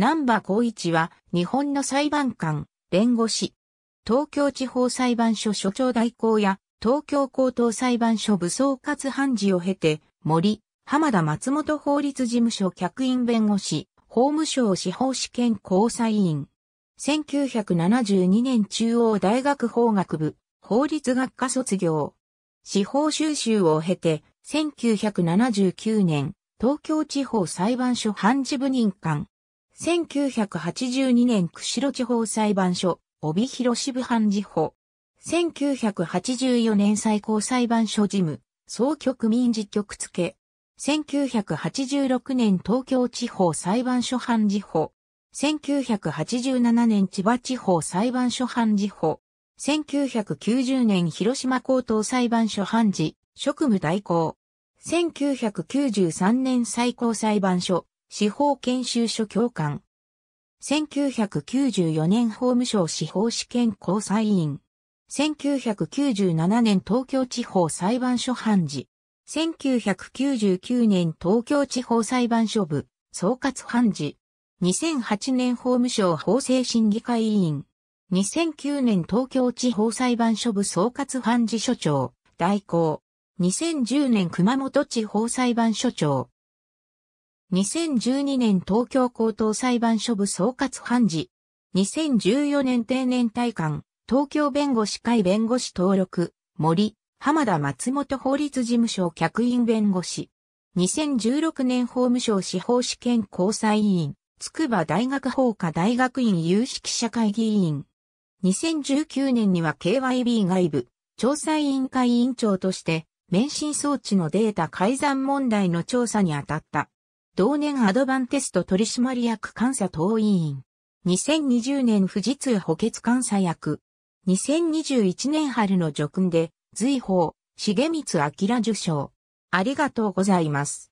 南波光一は日本の裁判官、弁護士、東京地方裁判所所長代行や東京高等裁判所武装活判事を経て、森、浜田松本法律事務所客員弁護士、法務省司法試験交際員。1972年中央大学法学部、法律学科卒業。司法修習を経て、1979年、東京地方裁判所判事部任官、1982年釧路地方裁判所、帯広支部判事補。1984年最高裁判所事務、総局民事局付。1986年東京地方裁判所判事補。1987年千葉地方裁判所判事法。1990年広島高等裁判所判事、職務代行。1993年最高裁判所、司法研修所教官。1994年法務省司法試験交際員。1997年東京地方裁判所判事。1999年東京地方裁判所部総括判事。2008年法務省法制審議会委員。2009年東京地方裁判所部総括判事所長、代行。2010年熊本地方裁判所長、2012年東京高等裁判所部総括判事。2014年定年退官、東京弁護士会弁護士登録、森、浜田松本法律事務所客員弁護士。2016年法務省司法試験交際委員、筑波大学法科大学院有識者会議員。2019年には KYB 外部、調査委員会委員長として、免震装置のデータ改ざん問題の調査に当たった。同年アドバンテスト取締役監査党委員。2020年富士通補欠監査役。2021年春の叙勲で、随法、重光明受賞。ありがとうございます。